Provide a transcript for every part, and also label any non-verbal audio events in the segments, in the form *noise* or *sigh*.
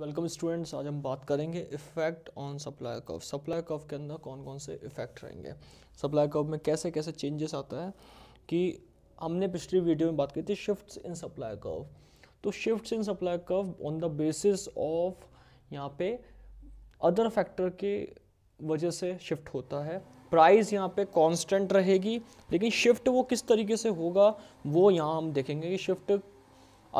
welcome students आज हम बात करेंगे effect on supply curve supply curve के अंदर कौन कौन से इफ़ेक्ट रहेंगे सप्लाई कव में कैसे कैसे चेंजेस आता है कि हमने पिछली वीडियो में बात की थी शिफ्ट्स इन सप्लाई कव तो shifts in supply curve on the basis of यहाँ पे अदर फैक्टर के वजह से शिफ्ट होता है प्राइस यहाँ पे कांस्टेंट रहेगी लेकिन शिफ्ट वो किस तरीके से होगा वो यहाँ हम देखेंगे कि शिफ्ट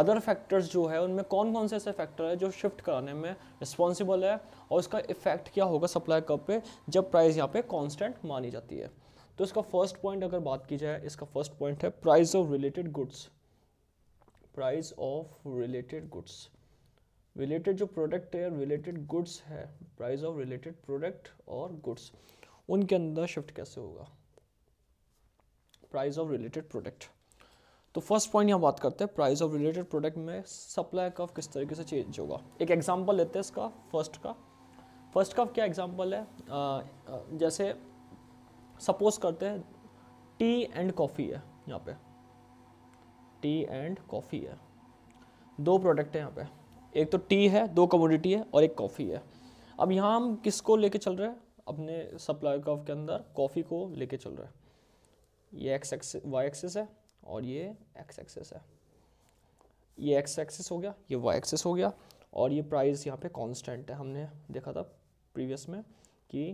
अदर फैक्टर्स जो है उनमें कौन कौन से ऐसे फैक्टर है जो शिफ्ट कराने में रिस्पॉन्सिबल है और उसका इफेक्ट क्या होगा सप्लाई कप पे जब प्राइस यहाँ पे कांस्टेंट मानी जाती है तो इसका फर्स्ट पॉइंट अगर बात की जाए इसका फर्स्ट पॉइंट है price of related goods price of related goods related जो प्रोडक्ट है रिलेटेड गुड्स है प्राइस ऑफ रिलेटेड प्रोडक्ट और गुड्स उनके अंदर शिफ्ट कैसे होगा प्राइस ऑफ रिलेटेड प्रोडक्ट तो फर्स्ट पॉइंट यहाँ बात करते हैं प्राइस ऑफ रिलेटेड प्रोडक्ट में सप्लाई कफ किस तरीके से चेंज होगा एक एग्जांपल लेते हैं इसका फर्स्ट का फर्स्ट का क्या एग्जांपल है आ, जैसे सपोज करते हैं टी एंड कॉफ़ी है यहाँ पे टी एंड कॉफ़ी है दो प्रोडक्ट है यहाँ पे एक तो टी है दो कमोडिटी है और एक कॉफ़ी है अब यहाँ हम किसको लेके चल रहे हैं अपने सप्लाई कफ के अंदर कॉफ़ी को लेके चल रहे हैं ये एक्स एक्स वाई एक्सेस है और ये एक्स एक्सेस है ये एक्स एक्सेस हो गया ये वाई एक्सेस हो गया और ये प्राइस यहाँ पे कांस्टेंट है हमने देखा था प्रीवियस में कि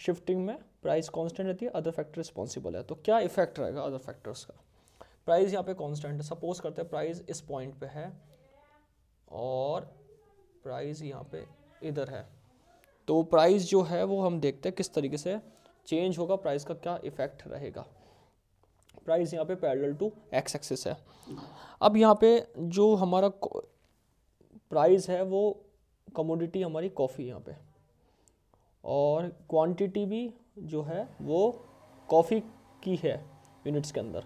शिफ्टिंग में प्राइस कांस्टेंट रहती है अदर फैक्टर रिस्पॉन्सिबल है तो क्या इफेक्ट रहेगा अदर फैक्टर्स का प्राइस यहाँ पे कांस्टेंट है सपोज करते हैं प्राइस इस पॉइंट पे है और प्राइस यहाँ पे इधर है तो प्राइस जो है वो हम देखते हैं किस तरीके से चेंज होगा प्राइस का क्या इफेक्ट रहेगा प्राइस यहाँ पे पैरेलल टू एक्स एक्सिस है अब यहाँ पे जो हमारा प्राइस है वो कमोडिटी हमारी कॉफ़ी यहाँ पे और क्वांटिटी भी जो है वो कॉफ़ी की है यूनिट्स के अंदर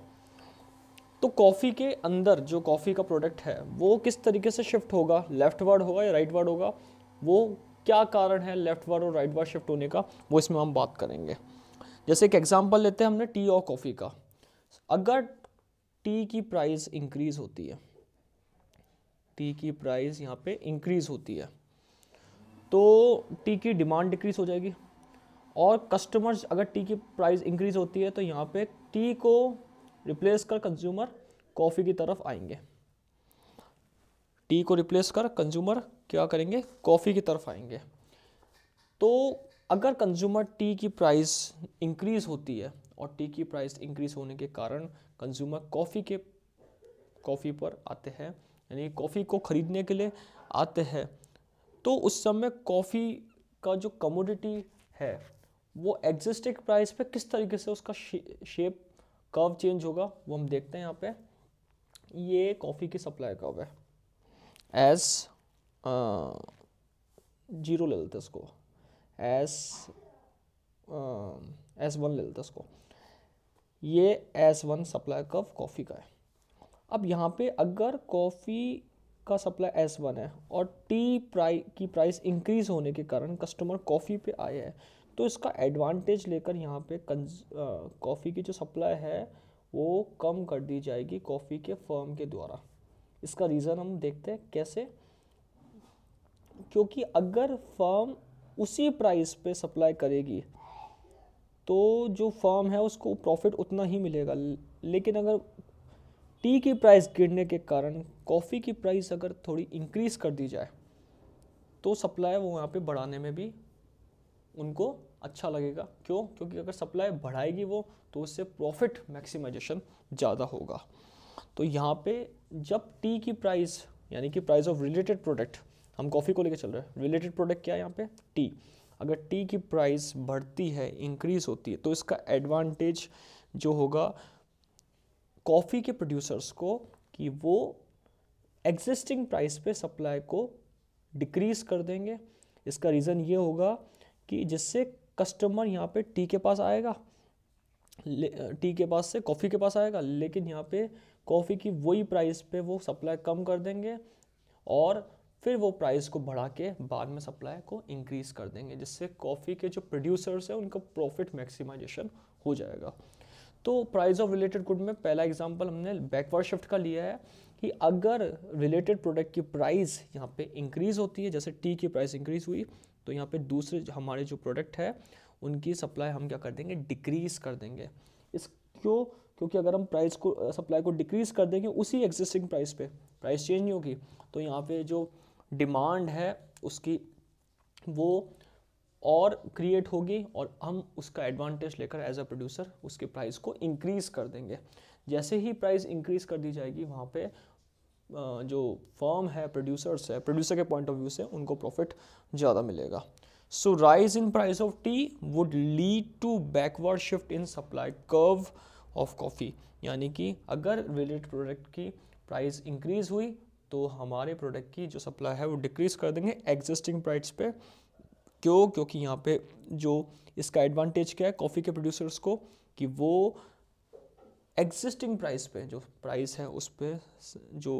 तो कॉफ़ी के अंदर जो कॉफ़ी का प्रोडक्ट है वो किस तरीके से शिफ्ट होगा लेफ्ट वर्ड होगा या राइट वर्ड होगा वो क्या कारण है लेफ्ट वर्ड और राइट वर्ड शिफ्ट होने का वो इसमें हम बात करेंगे जैसे एक एग्जाम्पल लेते हैं हमने टी और कॉफ़ी का अगर टी की प्राइस इंक्रीज होती है टी की प्राइस यहाँ पे इंक्रीज होती है तो टी की डिमांड डिक्रीज हो जाएगी और कस्टमर्स अगर टी की प्राइस इंक्रीज होती है तो यहाँ पे टी को रिप्लेस कर कंज्यूमर कॉफ़ी की तरफ आएंगे टी को रिप्लेस कर कंज्यूमर क्या करेंगे कॉफ़ी की तरफ आएंगे तो अगर कंज्यूमर टी की प्राइस इंक्रीज होती है और टी की प्राइस इंक्रीज होने के कारण कंज्यूमर कॉफ़ी के कॉफ़ी पर आते हैं यानी कॉफ़ी को ख़रीदने के लिए आते हैं तो उस समय कॉफ़ी का जो कमोडिटी है वो एग्जिस्टिंग प्राइस पे किस तरीके से उसका शे, शेप कर्व चेंज होगा वो हम देखते हैं यहाँ पे ये कॉफ़ी की सप्लाई कर्व है एस जीरो ले लेते इसको एस एस वन ले लेते इसको ये S one supply curve coffee का है अब यहाँ पे अगर कॉफ़ी का सप्लाई एस वन है और टी प्राई की प्राइस इंक्रीज होने के कारण कस्टमर कॉफ़ी पे आए हैं तो इसका एडवांटेज लेकर यहाँ पे कॉफ़ी की जो सप्लाई है वो कम कर दी जाएगी कॉफ़ी के फर्म के द्वारा इसका रीज़न हम देखते हैं कैसे क्योंकि अगर फर्म उसी प्राइस पे सप्लाई करेगी तो जो फॉर्म है उसको प्रॉफिट उतना ही मिलेगा लेकिन अगर टी की प्राइस गिरने के कारण कॉफ़ी की प्राइस अगर थोड़ी इंक्रीज़ कर दी जाए तो सप्लाई वो यहाँ पे बढ़ाने में भी उनको अच्छा लगेगा क्यों क्योंकि अगर सप्लाई बढ़ाएगी वो तो उससे प्रॉफिट मैक्सिमाइजेशन ज़्यादा होगा तो यहाँ पे जब टी की प्राइस यानी कि प्राइस ऑफ रिलेटेड प्रोडक्ट हम कॉफ़ी को लेकर चल रहे हैं रिलेटेड प्रोडक्ट क्या है यहाँ पे टी अगर टी की प्राइस बढ़ती है इंक्रीज़ होती है तो इसका एडवांटेज जो होगा कॉफ़ी के प्रोड्यूसर्स को कि वो एग्जिस्टिंग प्राइस पे सप्लाई को डिक्रीज़ कर देंगे इसका रीज़न ये होगा कि जिससे कस्टमर यहाँ पे टी के पास आएगा टी के पास से कॉफ़ी के पास आएगा लेकिन यहाँ पे कॉफ़ी की वही प्राइस पे वो सप्लाई कम कर देंगे और फिर वो प्राइस को बढ़ा के बाद में सप्लाई को इंक्रीज़ कर देंगे जिससे कॉफ़ी के जो प्रोड्यूसर्स हैं उनका प्रॉफिट मैक्सिमाइजेशन हो जाएगा तो प्राइस ऑफ रिलेटेड गुड में पहला एग्जांपल हमने बैकवर्ड शिफ्ट का लिया है कि अगर रिलेटेड प्रोडक्ट की प्राइस यहाँ पे इंक्रीज़ होती है जैसे टी की प्राइस इंक्रीज़ हुई तो यहाँ पे दूसरे हमारे जो प्रोडक्ट है उनकी सप्लाई हम क्या कर देंगे डिक्रीज़ कर देंगे इस क्यों क्योंकि अगर हम प्राइस को सप्लाई को डिक्रीज़ कर देंगे उसी एग्जिस्टिंग प्राइस पे प्राइस चेंज नहीं होगी तो यहाँ पे जो डिमांड है उसकी वो और क्रिएट होगी और हम उसका एडवांटेज लेकर एज अ प्रोड्यूसर उसके प्राइस को इंक्रीज़ कर देंगे जैसे ही प्राइस इंक्रीज़ कर दी जाएगी वहाँ पे जो फर्म है प्रोड्यूसर्स है प्रोड्यूसर के पॉइंट ऑफ व्यू से उनको प्रॉफिट ज़्यादा मिलेगा so rise in price of tea would lead to backward shift in supply curve of coffee यानी कि अगर रिलेटेड प्रोडक्ट की प्राइस इंक्रीज़ हुई तो हमारे प्रोडक्ट की जो सप्लाई है वो डिक्रीज़ कर देंगे एग्जिस्टिंग प्राइस पे क्यों क्योंकि यहाँ पे जो इसका एडवांटेज क्या है कॉफ़ी के प्रोड्यूसर्स को कि वो एग्जिस्टिंग प्राइस पे जो प्राइस है उस पर जो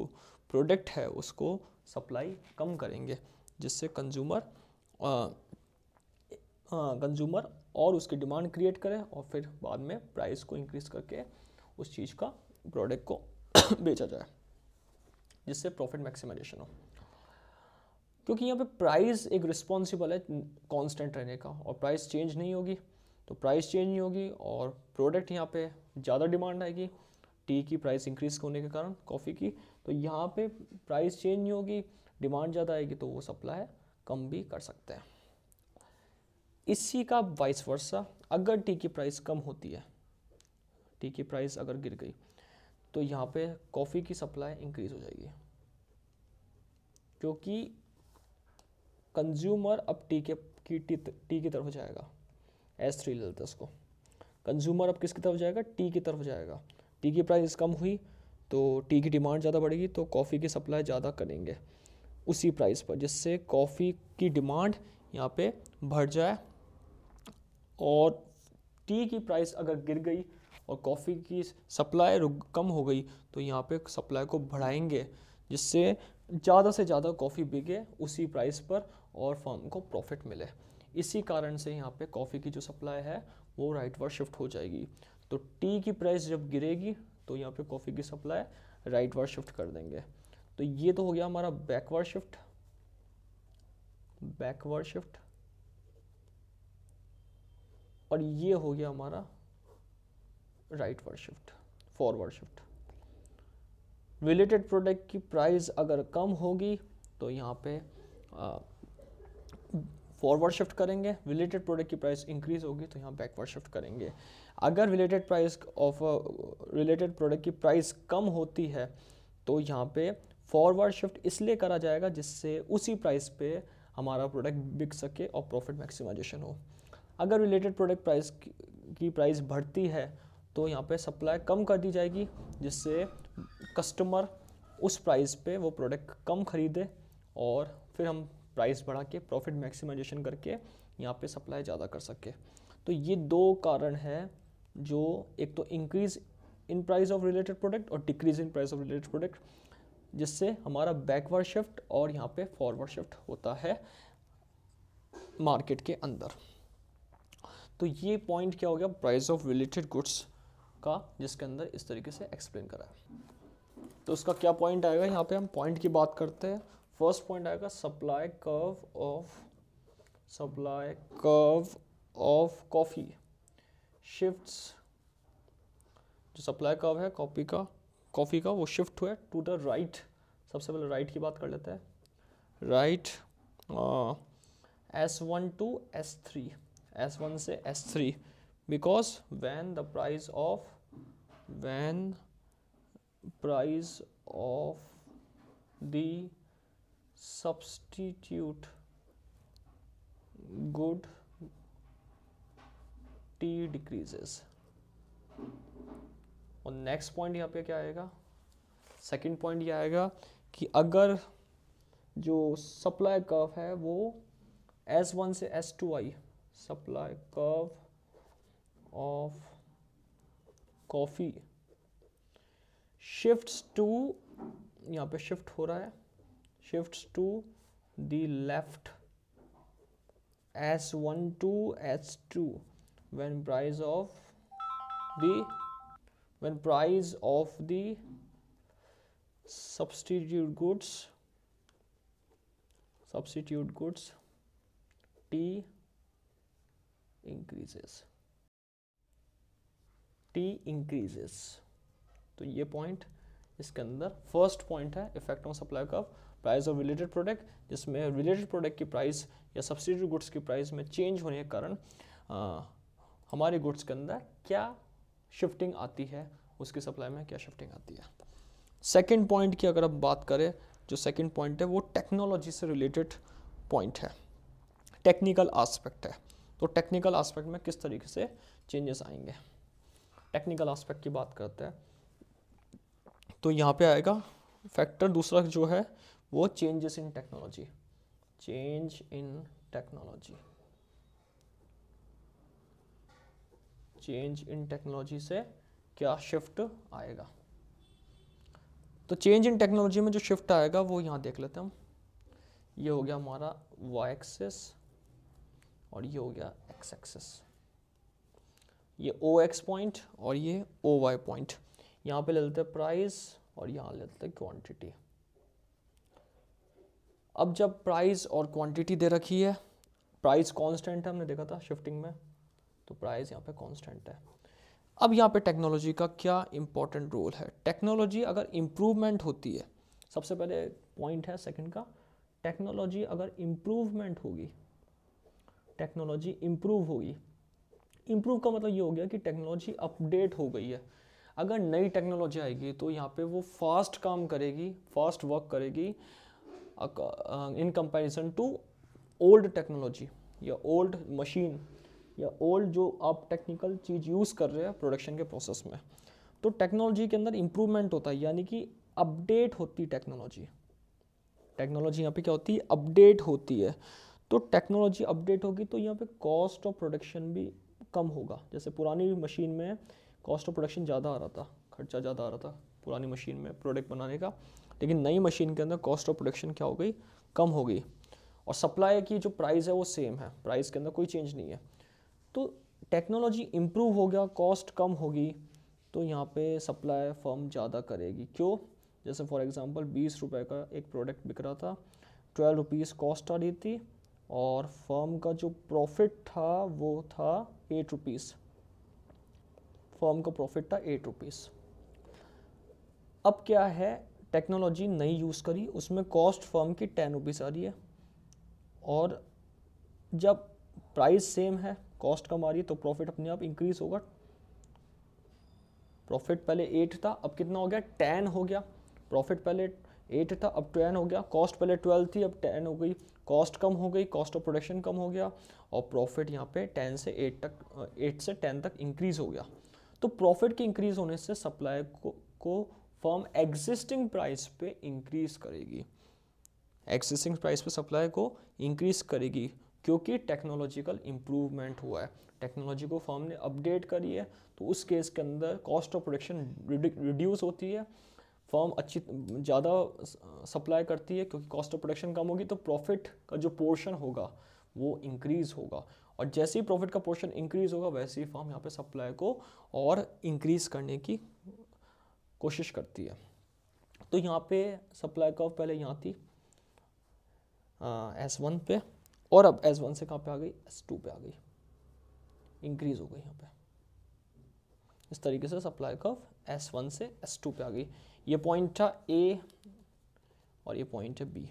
प्रोडक्ट है उसको सप्लाई कम करेंगे जिससे कंज्यूमर कंज्यूमर और उसकी डिमांड क्रिएट करें और फिर बाद में प्राइस को इंक्रीज़ करके उस चीज़ का प्रोडक्ट को *coughs* बेचा जाए जिससे प्रॉफिट मैक्सिमाइजेशन हो क्योंकि यहाँ पे प्राइस एक रिस्पॉन्सिबल है कांस्टेंट रहने का और प्राइस चेंज नहीं होगी तो प्राइस चेंज नहीं होगी और प्रोडक्ट यहाँ पे ज़्यादा डिमांड आएगी टी की प्राइस इंक्रीज होने के कारण कॉफ़ी की तो यहाँ पे प्राइस चेंज नहीं होगी डिमांड ज़्यादा आएगी तो वो सप्लाई कम भी कर सकते हैं इसी का वाइस वर्षा अगर टी की प्राइस कम होती है टी की प्राइस अगर गिर गई तो यहाँ पे कॉफ़ी की सप्लाई इंक्रीज़ हो जाएगी क्योंकि कंज्यूमर अब टी के की टी, टी की तरफ जाएगा एस थ्री ले लेते उसको कंज्यूमर अब किसकी तरफ जाएगा टी की तरफ जाएगा टी की प्राइस कम हुई तो टी की डिमांड ज़्यादा बढ़ेगी तो कॉफ़ी की सप्लाई ज़्यादा करेंगे उसी प्राइस पर जिससे कॉफ़ी की डिमांड यहाँ पे बढ़ जाए और टी की प्राइस अगर गिर गई और कॉफ़ी की सप्लाई कम हो गई तो यहाँ पे सप्लाई को बढ़ाएंगे जिससे ज़्यादा से ज़्यादा कॉफ़ी बिके उसी प्राइस पर और फार्म को प्रॉफिट मिले इसी कारण से यहाँ पे कॉफ़ी की जो सप्लाई है वो राइट वर्ड शिफ्ट हो जाएगी तो टी की प्राइस जब गिरेगी तो यहाँ पे कॉफ़ी की सप्लाई राइट वर्ड शिफ्ट कर देंगे तो ये तो हो गया हमारा बैकवर्ड शिफ्ट बैकवर्ड शिफ्ट और ये हो गया हमारा rightward shift forward shift related product की प्राइस अगर कम होगी तो यहाँ पे फॉरवर्ड शिफ्ट करेंगे रिलेटेड प्रोडक्ट की प्राइस इंक्रीज होगी तो यहाँ बैकवर्ड शिफ्ट करेंगे अगर related price of related product की प्राइस कम होती है तो यहाँ पे फॉरवर्ड शिफ्ट इसलिए करा जाएगा जिससे उसी प्राइस पे हमारा प्रोडक्ट बिक सके और प्रॉफिट मैक्सिमाइजेशन हो अगर रिलेटेड प्रोडक्ट प्राइस की प्राइस बढ़ती है तो यहाँ पे सप्लाई कम कर दी जाएगी जिससे कस्टमर उस प्राइस पे वो प्रोडक्ट कम खरीदे और फिर हम प्राइस बढ़ा के प्रॉफिट मैक्सिमाइजेशन करके यहाँ पे सप्लाई ज़्यादा कर सके तो ये दो कारण है जो एक तो increase in price of related product और decrease in price of related product जिससे हमारा बैकवर्ड शिफ्ट और यहाँ पे फॉरवर्ड शिफ्ट होता है मार्केट के अंदर तो ये पॉइंट क्या हो गया प्राइस ऑफ रिलेटेड गुड्स का जिसके अंदर इस तरीके से एक्सप्लेन करा है तो उसका क्या पॉइंट आएगा यहाँ पे हम पॉइंट की बात करते हैं फर्स्ट पॉइंट आएगा supply curve of supply curve of coffee shifts जो सप्लाई कर्व है कॉफ़ी का कॉफ़ी का वो शिफ्ट हुआ टू द राइट सबसे पहले राइट की बात कर लेते हैं right S one to S three S one से S three because when the price of when price of the substitute good t decreases और नेक्स्ट पॉइंट यहाँ पे क्या आएगा सेकंड पॉइंट ये आएगा कि अगर जो सप्लाई कर्व है वो S1 से S2 आई supply curve of coffee shifts to यहाँ पे shift हो रहा है shifts to the left S one to S two when price of the when price of the substitute goods substitute goods t increases tea increases तो ये point इसके अंदर first point है effect on supply curve price of related product जिसमें related product की price या subsidy goods की price में चेंज होने के कारण हमारे गुड्स के अंदर क्या शिफ्टिंग आती है उसकी सप्लाई में क्या शिफ्टिंग आती है सेकेंड पॉइंट की अगर आप बात करें जो सेकेंड पॉइंट है वो टेक्नोलॉजी से रिलेटेड पॉइंट है टेक्निकल आस्पेक्ट है तो टेक्निकल आस्पेक्ट में किस तरीके से चेंजेस आएंगे टेक्निकल आस्पेक्ट की बात करते हैं तो यहाँ पे आएगा फैक्टर दूसरा जो है वो changes in technology change in technology change in technology से क्या शिफ्ट आएगा तो चेंज इन टेक्नोलॉजी में जो शिफ्ट आएगा वो यहाँ देख लेते हैं हम ये हो गया हमारा वाई एक्सेस और ये हो गया एक्स एक्सेस ये ओ एक्स पॉइंट और ये ओ वाई पॉइंट यहाँ पे ले लेते हैं प्राइस और यहाँ ले लेते हैं क्वांटिटी अब जब प्राइस और क्वांटिटी दे रखी है प्राइस कांस्टेंट है हमने देखा था शिफ्टिंग में तो प्राइस यहाँ पे कांस्टेंट है अब यहाँ पे टेक्नोलॉजी का क्या इंपॉर्टेंट रोल है टेक्नोलॉजी अगर इम्प्रूवमेंट होती है सबसे पहले पॉइंट है सेकंड का टेक्नोलॉजी अगर इम्प्रूवमेंट होगी टेक्नोलॉजी इम्प्रूव होगी इम्प्रूव का मतलब ये हो गया कि टेक्नोलॉजी अपडेट हो गई है अगर नई टेक्नोलॉजी आएगी तो यहाँ पे वो फास्ट काम करेगी फास्ट वर्क करेगी in comparison to old technology या ओल्ड मशीन या ओल्ड जो आप टेक्निकल चीज़ यूज़ कर रहे हैं प्रोडक्शन के प्रोसेस में तो टेक्नोलॉजी के अंदर इम्प्रूवमेंट होता है यानी कि अपडेट होती टेक्नोलॉजी टेक्नोलॉजी यहाँ पे क्या होती है अपडेट होती है तो टेक्नोलॉजी अपडेट होगी तो यहाँ पे कॉस्ट ऑफ प्रोडक्शन भी कम होगा जैसे पुरानी मशीन में कॉस्ट ऑफ प्रोडक्शन ज़्यादा आ रहा था खर्चा ज़्यादा आ रहा था पुरानी मशीन में प्रोडक्ट बनाने का लेकिन नई मशीन के अंदर कॉस्ट ऑफ प्रोडक्शन क्या हो गई कम हो गई और सप्लाई की जो प्राइस है वो सेम है प्राइस के अंदर कोई चेंज नहीं है तो टेक्नोलॉजी इम्प्रूव हो गया कॉस्ट कम होगी तो यहाँ पे सप्लाई फर्म ज़्यादा करेगी क्यों जैसे फॉर एग्ज़ाम्पल बीस रुपये का एक प्रोडक्ट बिक रहा था ट्वेल्व रुपीज़ कॉस्ट आ रही थी और फर्म का जो प्रॉफिट था वो था एट रुपीस फर्म का प्रॉफिट था एट रुपीज़ अब क्या है टेक्नोलॉजी नई यूज़ करी उसमें कॉस्ट फर्म की टेन रुपीज़ आ रही है और जब प्राइस सेम है कॉस्ट कम आ रही है तो प्रॉफिट अपने आप इंक्रीज होगा प्रॉफिट पहले एट था अब कितना हो गया टेन हो गया प्रॉफिट पहले एट था अब टेन हो गया कॉस्ट पहले ट्वेल्व थी अब टेन हो गई कॉस्ट कम हो गई कॉस्ट ऑफ प्रोडक्शन कम हो गया और प्रॉफिट यहाँ पे टेन से एट तक एट से टेन तक इंक्रीज़ हो गया तो प्रॉफिट के इंक्रीज़ होने से सप्लाई को को फर्म एग्जिस्टिंग प्राइस पे इंक्रीज़ करेगी एग्जिस्टिंग प्राइस पे सप्लाई को इंक्रीज़ करेगी क्योंकि टेक्नोलॉजिकल इम्प्रूवमेंट हुआ है टेक्नोलॉजी को फर्म ने अपडेट करी है तो उस केस के अंदर कॉस्ट ऑफ प्रोडक्शन रिड्यूस होती है फॉर्म अच्छी ज़्यादा सप्लाई करती है क्योंकि कॉस्ट ऑफ प्रोडक्शन कम होगी तो प्रॉफिट का जो पोर्शन होगा वो इंक्रीज़ होगा और जैसे ही प्रॉफिट का पोर्शन इंक्रीज़ होगा वैसे ही फॉर्म यहाँ पे सप्लाई को और इंक्रीज़ करने की कोशिश करती है तो यहाँ पे सप्लाई कर्व पहले यहाँ थी एस वन पे और अब एस वन से कहाँ पे आ गई एस टू पे आ गई इंक्रीज़ हो गई यहाँ पे इस तरीके से सप्लाई कर्व एस वन से एस टू पे आ गई ये पॉइंट था ए और ये पॉइंट है बी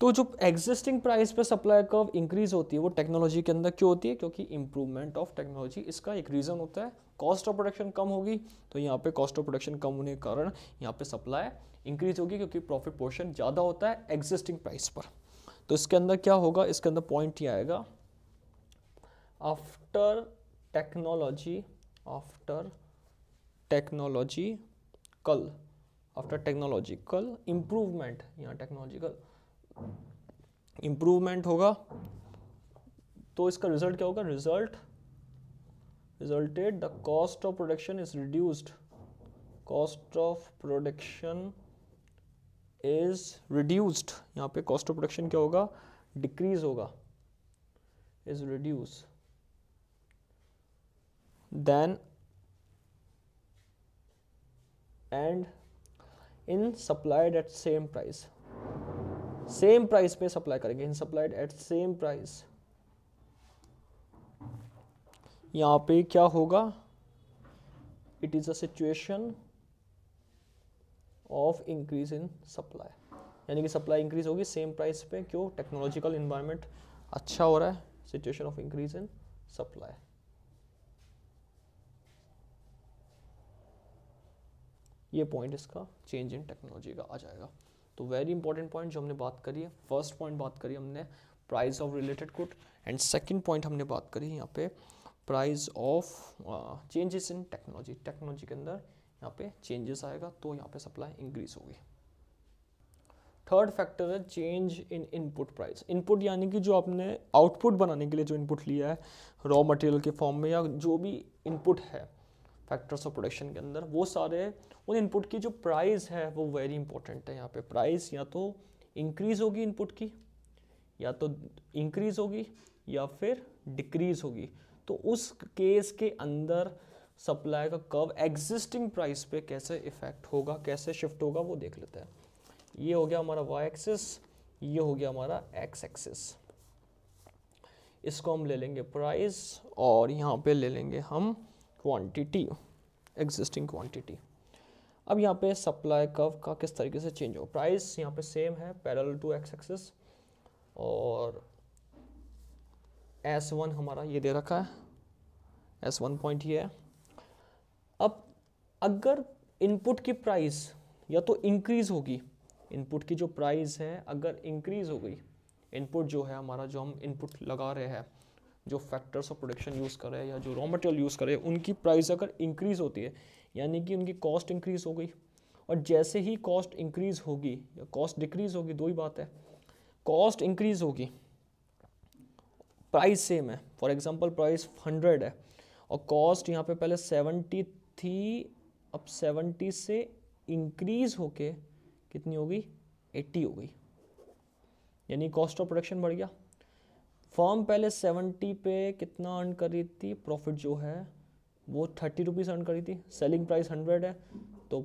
तो जो एग्जिस्टिंग प्राइस पे सप्लाई कर्व इंक्रीज होती है वो टेक्नोलॉजी के अंदर क्यों होती है क्योंकि इंप्रूवमेंट ऑफ टेक्नोलॉजी इसका एक रीज़न होता है कॉस्ट ऑफ प्रोडक्शन कम होगी तो यहाँ पे कॉस्ट ऑफ प्रोडक्शन कम होने के कारण यहाँ पे सप्लाई इंक्रीज होगी क्योंकि प्रॉफिट पोर्शन ज़्यादा होता है एग्जिस्टिंग प्राइस पर तो इसके अंदर क्या होगा इसके अंदर पॉइंट ही आएगा after technology after technological after technological improvement यहाँ टेक्नोलॉजिकल इम्प्रूवमेंट होगा तो इसका रिजल्ट क्या होगा result resulted the cost of production is reduced cost of production is reduced यहाँ पे कॉस्ट ऑफ प्रोडक्शन क्या होगा डिक्रीज होगा is reduce then and in supplied at same price same price पे सप्लाई करेंगे in supplied at same price यहाँ पे क्या होगा it is a situation of increase in supply यानी कि सप्लाई इंक्रीज होगी सेम प्राइस पे क्यों टेक्नोलॉजिकल इन्वायरमेंट अच्छा हो रहा है situation of increase in supply ये पॉइंट इसका चेंज इन टेक्नोलॉजी का आ जाएगा तो वेरी इंपॉर्टेंट पॉइंट जो हमने बात करी है फर्स्ट पॉइंट बात करी हमने price of related good and second point हमने बात करी यहाँ पे price of changes in technology technology के अंदर यहाँ पे चेंजेस आएगा तो यहाँ पे सप्लाई इंक्रीज होगी थर्ड फैक्टर है change in input price input यानी कि जो आपने आउटपुट बनाने के लिए जो इनपुट लिया है रॉ मटेरियल के फॉर्म में या जो भी इनपुट है फैक्टर्स ऑफ प्रोडक्शन के अंदर वो सारे उन इनपुट की जो प्राइस है वो वेरी इंपॉर्टेंट है यहाँ पे प्राइस या तो इंक्रीज़ होगी इनपुट की या तो इंक्रीज़ होगी या फिर डिक्रीज़ होगी तो उस केस के अंदर सप्लाई का कर्व एग्जिस्टिंग प्राइस पे कैसे इफेक्ट होगा कैसे शिफ्ट होगा वो देख लेते हैं ये हो गया हमारा वाई एक्सिस ये हो गया हमारा एक्स एक्सिस इसको हम ले लेंगे प्राइस और यहाँ पे ले लेंगे हम क्वांटिटी एग्जिस्टिंग क्वांटिटी अब यहाँ पे सप्लाई कव का किस तरीके से चेंज हो प्राइस यहाँ पे सेम है पैरल टू एक्स एक्सेस और एस वन हमारा ये दे रखा है एस वन पॉइंट ये है अब अगर इनपुट की प्राइस या तो इंक्रीज़ होगी इनपुट की जो प्राइस है अगर इंक्रीज़ हो गई इनपुट जो है हमारा जो हम इनपुट लगा रहे हैं जो फैक्टर्स ऑफ प्रोडक्शन यूज़ करे या जो रॉ मटेरियल यूज़ करे उनकी प्राइस अगर इंक्रीज़ होती है यानी कि उनकी कॉस्ट इंक्रीज़ हो गई और जैसे ही कॉस्ट इंक्रीज़ होगी या कॉस्ट डिक्रीज़ होगी दो ही बात है कॉस्ट इंक्रीज़ होगी प्राइस सेम है फॉर एग्जांपल प्राइस हंड्रेड है और कॉस्ट यहाँ पे पहले सेवेंटी थी अब सेवेंटी से इंक्रीज़ होके कितनी हो गई एट्टी हो गई यानी कॉस्ट ऑफ प्रोडक्शन बढ़ गया फॉर्म पहले सेवेंटी पे कितना अर्न कर रही थी प्रॉफिट जो है वो थर्टी रुपीज़ अर्न कर रही थी सेलिंग प्राइस हंड्रेड है तो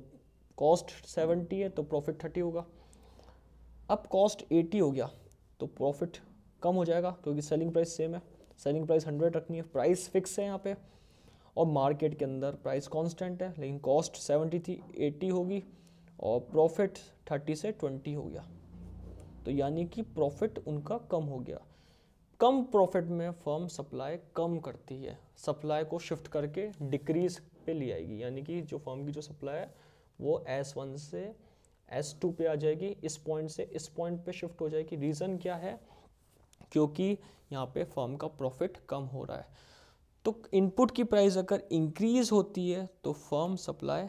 कॉस्ट सेवेंटी है तो प्रॉफिट थर्टी होगा अब कॉस्ट एटी हो गया तो प्रॉफिट कम हो जाएगा क्योंकि सेलिंग प्राइस सेम है सेलिंग प्राइस हंड्रेड रखनी है प्राइस फिक्स है यहाँ पे और मार्केट के अंदर प्राइस कांस्टेंट है लेकिन कॉस्ट सेवेंटी थी एटी होगी और प्रॉफिट थर्टी से ट्वेंटी हो गया तो यानी कि प्रॉफिट उनका कम हो गया कम प्रॉफिट में फर्म सप्लाई कम करती है सप्लाई को शिफ्ट करके डिक्रीज पे ले आएगी यानी कि जो फर्म की जो सप्लाई है वो एस वन से एस टू पे आ जाएगी इस पॉइंट से इस पॉइंट पे शिफ्ट हो जाएगी रीज़न क्या है क्योंकि यहाँ पे फर्म का प्रॉफिट कम हो रहा है तो इनपुट की प्राइस अगर इंक्रीज होती है तो फर्म सप्लाई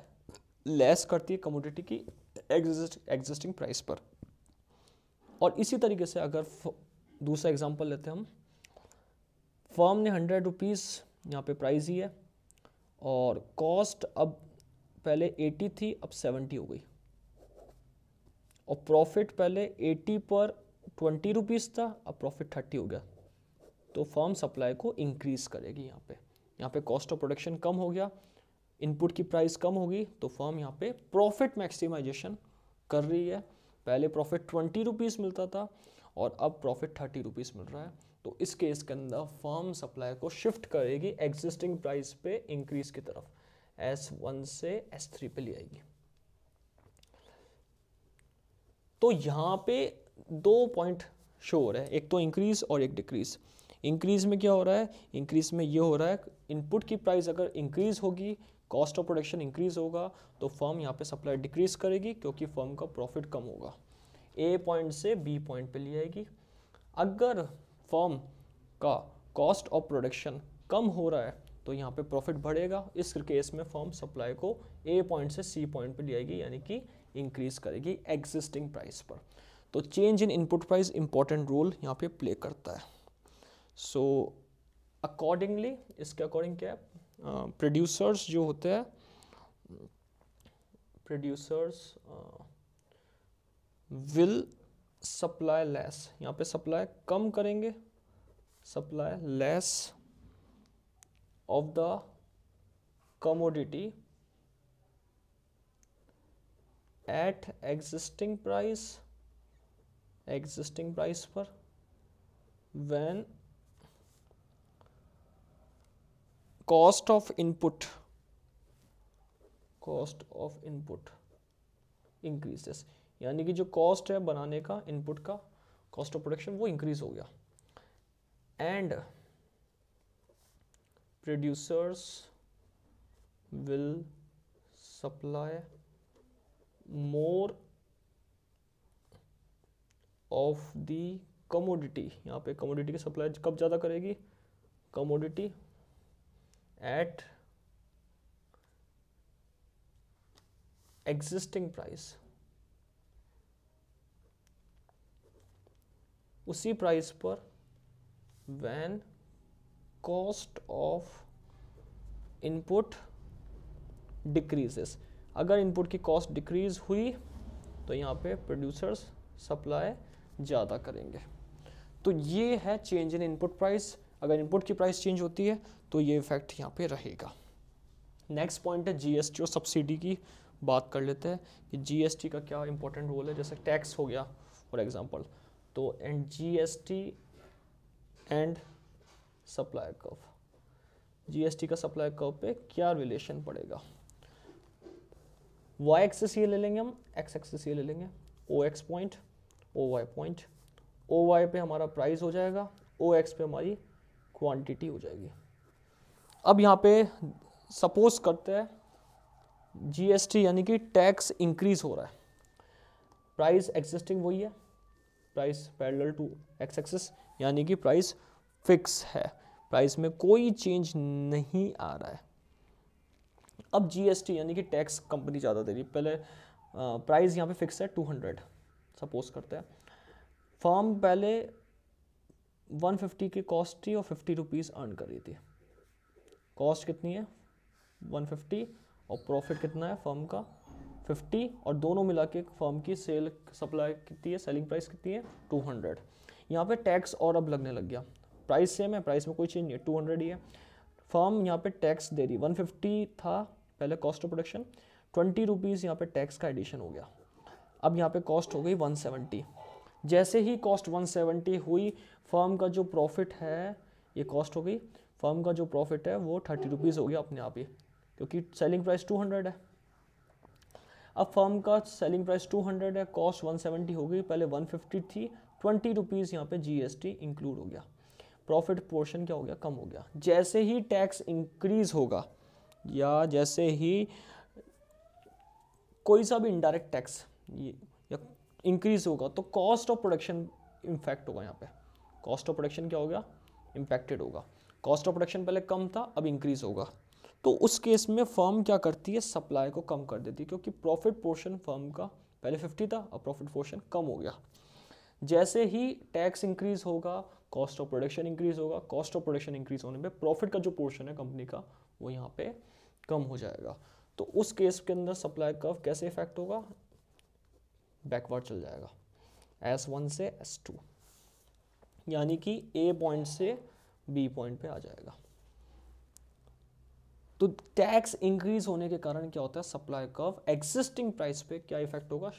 लेस करती है कमोडिटी की एग्जिस्टिंग प्राइस पर और इसी तरीके से अगर दूसरा एग्जाम्पल लेते हैं हम फर्म ने हंड्रेड रुपीज़ यहाँ पे प्राइस ही है और कॉस्ट अब पहले एटी थी अब सेवेंटी हो गई और प्रॉफिट पहले एटी पर ट्वेंटी रुपीज़ था अब प्रॉफिट थर्टी हो गया तो फर्म सप्लाई को इंक्रीज़ करेगी यहाँ पे यहाँ पे कॉस्ट ऑफ प्रोडक्शन कम हो गया इनपुट की प्राइस कम होगी तो फर्म यहाँ पे प्रॉफिट मैक्सिमाइजेशन कर रही है पहले प्रॉफिट ट्वेंटी रुपीज़ मिलता था और अब प्रॉफिट थर्टी रुपीज़ मिल रहा है तो इस केस के अंदर फर्म सप्लाई को शिफ्ट करेगी एग्जिस्टिंग प्राइस पे इंक्रीज की तरफ एस वन से एस थ्री पे ले आएगी तो यहाँ पे दो पॉइंट शो हो रहा है एक तो इंक्रीज और एक डिक्रीज इंक्रीज में क्या हो रहा है इंक्रीज में ये हो रहा है इनपुट की प्राइस अगर इंक्रीज होगी कॉस्ट ऑफ प्रोडक्शन इंक्रीज होगा तो फर्म यहाँ पे सप्लाई डिक्रीज करेगी क्योंकि फर्म का प्रॉफिट कम होगा ए पॉइंट से बी पॉइंट पे ले जाएगी अगर फॉर्म का कॉस्ट ऑफ प्रोडक्शन कम हो रहा है तो यहाँ पे प्रॉफिट बढ़ेगा इस केस में फॉर्म सप्लाई को ए पॉइंट से सी पॉइंट पे ले आएगी यानी कि इंक्रीज करेगी एग्जिस्टिंग प्राइस पर तो change in input price important role यहाँ पे प्ले करता है सो अकॉर्डिंगली इसके अकॉर्डिंग क्या है प्रोड्यूसर्स uh, जो होते हैं producers uh, will supply less यहाँ पे सप्लाई कम करेंगे supply less of the commodity at existing price existing price पर when cost of input cost of input increases यानी कि जो कॉस्ट है बनाने का इनपुट का कॉस्ट ऑफ प्रोडक्शन वो इंक्रीज हो गया and producers will supply more of the commodity यहाँ पे कमोडिटी की सप्लाई कब ज़्यादा करेगी कमोडिटी एट एग्जिस्टिंग प्राइस उसी प्राइस पर when cost of input decreases अगर इनपुट की कॉस्ट डिक्रीज हुई तो यहाँ पे प्रोड्यूसर्स सप्लाई ज़्यादा करेंगे तो ये है चेंज इन इनपुट प्राइस अगर इनपुट की प्राइस चेंज होती है तो ये इफेक्ट यहाँ पे रहेगा नेक्स्ट पॉइंट है जीएसटी और सब्सिडी की बात कर लेते हैं कि जीएसटी का क्या इंपॉर्टेंट रोल है जैसे टैक्स हो गया फॉर एग्जाम्पल तो and GST and supply S GST का सप्लाई कव पे क्या रिलेशन पड़ेगा वाई एक्सेस ये ले लेंगे हम एक्स एक्सेस ये ले लेंगे O X point O Y point O Y पे हमारा प्राइस हो जाएगा ओ एक्स पे हमारी क्वांटिटी हो जाएगी अब यहाँ पे सपोज करते हैं जीएसटी यानी कि टैक्स इंक्रीज हो रहा है प्राइस एग्जिस्टिंग वही है price parallel to X axis यानी कि प्राइस फिक्स है प्राइस में कोई चेंज नहीं आ रहा है अब जीएसटी यानी कि टैक्स कंपनी ज़्यादा दे रही पहले प्राइस यहाँ पे फिक्स है टू हंड्रेड सपोज करते हैं फॉर्म पहले वन फिफ्टी की कॉस्ट थी और फिफ्टी रुपीज़ अर्न कर रही थी कॉस्ट कितनी है वन फिफ्टी और प्रॉफिट कितना है फॉर्म का फिफ्टी और दोनों मिला के फर्म की सेल सप्लाई कितनी है सेलिंग प्राइस कितनी है टू हंड्रेड यहाँ पर टैक्स और अब लगने लग गया प्राइस सेम है प्राइस में कोई चेंज नहीं है टू हंड्रेड ही है फर्म यहाँ पे टैक्स दे रही वन फिफ्टी था पहले cost of production twenty rupees यहाँ पे टैक्स का एडिशन हो गया अब यहाँ पे कॉस्ट हो गई वन सेवेंटी जैसे ही कॉस्ट वन सेवेंटी हुई फर्म का जो प्रॉफिट है ये कॉस्ट हो गई फर्म का जो प्रॉफिट है वो थर्टी रुपीज़ हो गया अपने आप ही क्योंकि सेलिंग प्राइस टू हंड्रेड है अब फर्म का सेलिंग प्राइस 200 है कॉस्ट 170 हो गई पहले 150 थी ट्वेंटी रुपीज़ यहाँ पे जीएसटी इंक्लूड हो गया प्रॉफिट पोर्शन क्या हो गया कम हो गया जैसे ही टैक्स इंक्रीज होगा या जैसे ही कोई सा भी इनडायरेक्ट टैक्स ये या इंक्रीज होगा तो कॉस्ट ऑफ प्रोडक्शन इम्फेक्ट होगा यहाँ पर कॉस्ट ऑफ प्रोडक्शन क्या हो गया इम्पैक्टेड होगा कॉस्ट ऑफ प्रोडक्शन पहले कम था अब इंक्रीज होगा तो उस केस में फर्म क्या करती है सप्लाई को कम कर देती है क्योंकि प्रॉफिट पोर्शन फर्म का पहले 50 था अब प्रॉफिट पोर्शन कम हो गया जैसे ही टैक्स इंक्रीज होगा कॉस्ट ऑफ प्रोडक्शन इंक्रीज होगा कॉस्ट ऑफ प्रोडक्शन इंक्रीज होने में प्रॉफिट का जो पोर्शन है कंपनी का वो यहाँ पे कम हो जाएगा तो उस केस के अंदर सप्लाई का कैसे इफेक्ट होगा बैकवर्ड चल जाएगा एस वन से एस टू यानी कि ए पॉइंट से बी पॉइंट पे आ जाएगा तो टैक्स इंक्रीज होने के कारण क्या होता है सप्लाई कर्व एग्जिस्टिंग प्राइस पे क्या इफेक्ट होगा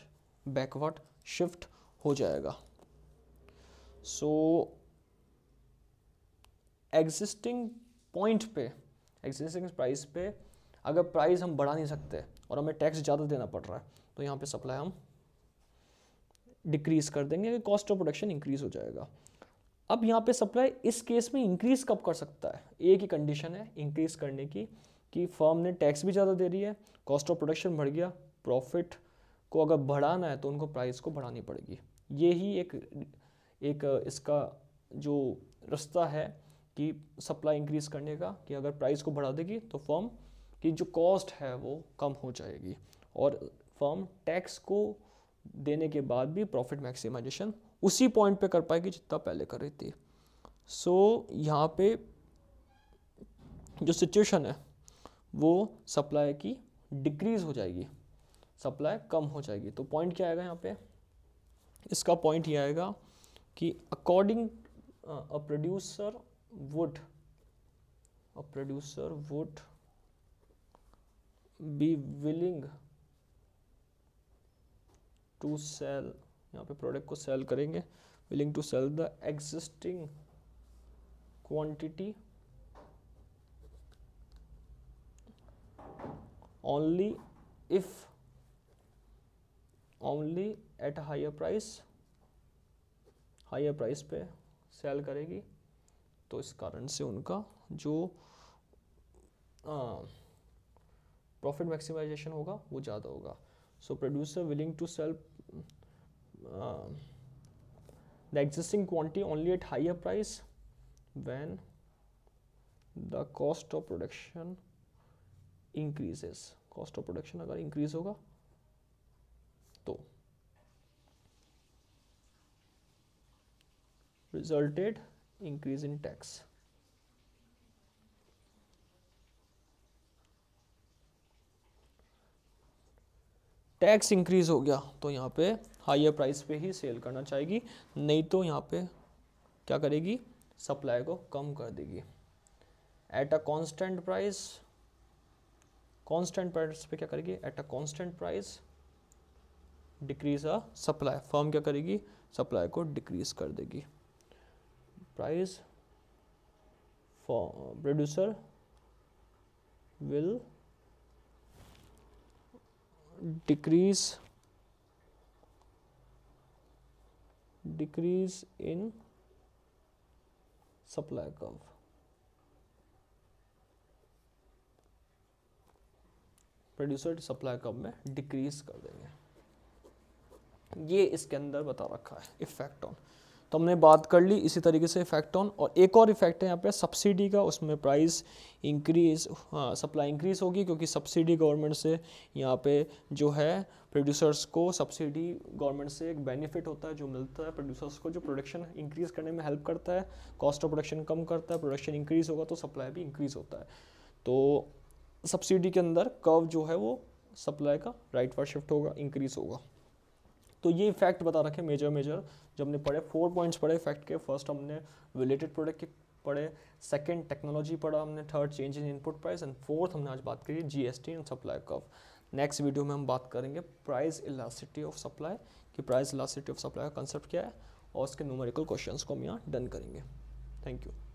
बैकवर्ड शिफ्ट हो जाएगा सो एग्जिस्टिंग पॉइंट पे एग्जिस्टिंग प्राइस पे अगर प्राइस हम बढ़ा नहीं सकते और हमें टैक्स ज़्यादा देना पड़ रहा है तो यहाँ पे सप्लाई हम डिक्रीज़ कर देंगे कॉस्ट ऑफ प्रोडक्शन इंक्रीज़ हो जाएगा अब यहाँ पे सप्लाई इस केस में इंक्रीज कब कर सकता है एक ही कंडीशन है इंक्रीज करने की कि फर्म ने टैक्स भी ज़्यादा दे रही है कॉस्ट ऑफ प्रोडक्शन बढ़ गया प्रॉफिट को अगर बढ़ाना है तो उनको प्राइस को बढ़ानी पड़ेगी ये ही एक एक इसका जो रास्ता है कि सप्लाई इंक्रीज करने का कि अगर प्राइस को बढ़ा देगी तो फर्म की जो कॉस्ट है वो कम हो जाएगी और फर्म टैक्स को देने के बाद भी प्रॉफिट मैक्सिमाइजेशन उसी पॉइंट पे कर पाएगी जितना पहले कर रही थी सो so, यहाँ पे जो सिचुएशन है वो सप्लाई की डिक्रीज हो जाएगी सप्लाई कम हो जाएगी तो पॉइंट क्या आएगा यहाँ पे इसका पॉइंट ये आएगा कि according a producer would a producer would be willing to sell यहाँ पे प्रोडक्ट को सेल करेंगे willing to sell the existing quantity only if only at higher price higher price पे सेल करेगी तो इस कारण से उनका जो प्रॉफिट मैक्सिमाइजेशन होगा वो ज़्यादा होगा so producer willing to sell the existing quantity only at higher price when the cost of production increases cost of production अगर increase होगा तो resulted increase in tax tax increase हो गया तो यहाँ पे हाइयर प्राइस पे ही सेल करना चाहेगी नहीं तो यहाँ पे क्या करेगी सप्लाई को कम कर देगी at a constant price constant price पे क्या करेगी at a constant price decrease a supply firm क्या करेगी सप्लाई को डिक्रीज कर देगी price producer will decrease decrease in supply curve producer supply curve में डिक्रीज कर देंगे ये इसके अंदर बता रखा है इफेक्ट ऑन तो हमने बात कर ली इसी तरीके से इफेक्ट ऑन और एक और इफेक्ट है यहाँ पे सब्सिडी का उसमें प्राइस इंक्रीज हाँ सप्लाई इंक्रीज होगी क्योंकि सब्सिडी गवर्नमेंट से यहाँ पे जो है प्रोड्यूसर्स को सब्सिडी गवर्नमेंट से एक बेनिफिट होता है जो मिलता है प्रोड्यूसर्स को जो प्रोडक्शन इंक्रीज़ करने में हेल्प करता है कॉस्ट ऑफ प्रोडक्शन कम करता है प्रोडक्शन इंक्रीज़ होगा तो सप्लाई भी इंक्रीज़ होता है तो सब्सिडी के अंदर कर्व जो है वो सप्लाई का राइट पर शिफ्ट होगा इंक्रीज़ होगा तो ये फैक्ट बता रखे मेजर मेजर जब हमने पढ़े फोर पॉइंट्स पढ़े फैक्ट के फर्स्ट हमने रिलेटेड प्रोडक्ट के पढ़े सेकेंड टेक्नोलॉजी पढ़ा हमने third change in input price and fourth हमने आज बात करी GST and supply curve next video में हम बात करेंगे प्राइस इलास्टिटी ऑफ सप्लाई कि प्राइस इलास्टिटी ऑफ सप्लाई का कंसेप्ट क्या है और उसके न्यूमेरिकल क्वेश्चंस को हम यहाँ डन करेंगे थैंक यू